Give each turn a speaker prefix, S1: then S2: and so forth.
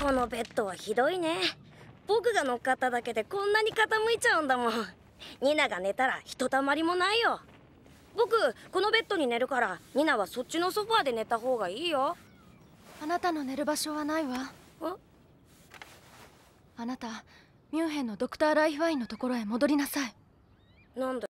S1: このベッドはひどいね僕が乗っかっただけでこんなに傾いちゃうんだもんニナが寝たらひとたまりもないよ僕このベッドに寝るからニナはそっちのソファーで寝た方がいいよ
S2: あなたの寝る場所はないわあなたミュンヘンのドクター・ライフワインのところへ戻りなさいなん